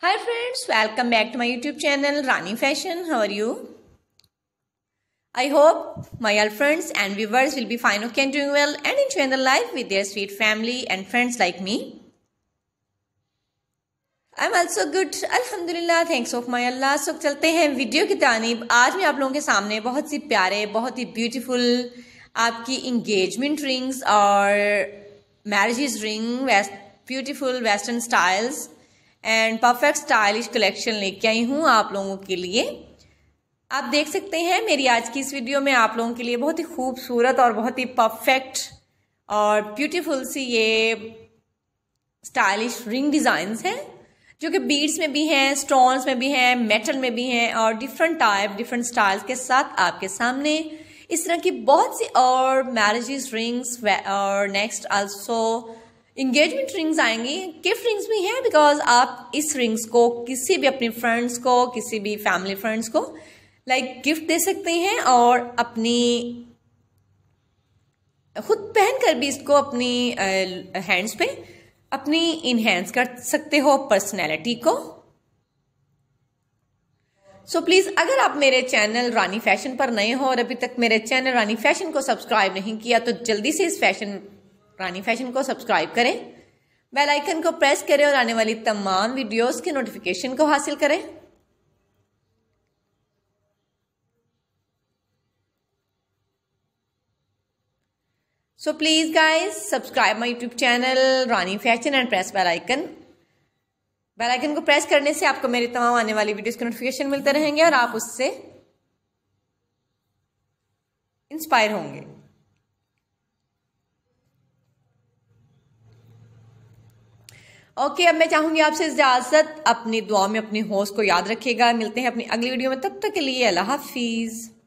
Hi friends, welcome back to my YouTube channel Rani Fashion. How are you? I hope my all friends and viewers will be fine, okay, and doing well and enjoying the life with their sweet family and friends like me. I'm also good, Alhamdulillah. Thanks of my Allah. So, चलते हैं video की तानीब आज मैं आप लोगों के सामने बहुत सी प्यारे बहुत ही beautiful, आपकी engagement rings और marriages ring west beautiful western and perfect stylish collection लेके आई हूँ आप लोगों के लिए आप देख सकते हैं मेरी आज की इस वीडियो में आप लोगों के लिए बहुत ही खूबसूरत और बहुत ही परफेक्ट और ब्यूटीफुल सी ये स्टाइलिश रिंग डिज़ाइंस हैं जो कि बीड्स में भी हैं स्टोन्स में भी हैं मेटल में भी हैं और डिफरेंट टाइप डिफरेंट स्टाइल्स के साथ आपके सामने इस तरह की बहुत सी और मैरिज रिंग्स और नेक्स्ट आल्सो इंगेजमेंट रिंग्स आएंगी गिफ्ट रिंग्स भी हैं बिकॉज आप इस रिंग्स को किसी भी अपने फ्रेंड्स को किसी भी फैमिली फ्रेंड्स को लाइक like, गिफ्ट दे सकते हैं और अपनी खुद पहन कर भी इसको अपनी हैंड्स पे अपनी इनहेंस कर सकते हो पर्सनैलिटी को सो so प्लीज़ अगर आप मेरे चैनल रानी फैशन पर नए हो और अभी तक मेरे चैनल रानी फैशन को सब्सक्राइब नहीं किया तो जल्दी से इस फैशन रानी फैशन को सब्सक्राइब करें बेल आइकन को प्रेस करें और आने वाली तमाम वीडियोस के नोटिफिकेशन को हासिल करें so please guys subscribe my YouTube channel Rani fashion and press bell icon bell icon को प्रेस करने से आपको मेरी तमाम आने वाली वीडियोस के नोटिफिकेशन मिलते रहेंगे और आप उससे इंस्पायर होंगे ओके अब मैं चाहूंगी आपसे इजाजत अपनी दुआ में अपने होस्ट को याद रखिएगा मिलते हैं अपनी अगली वीडियो में तब तक के लिए अल्लाह हाफिज़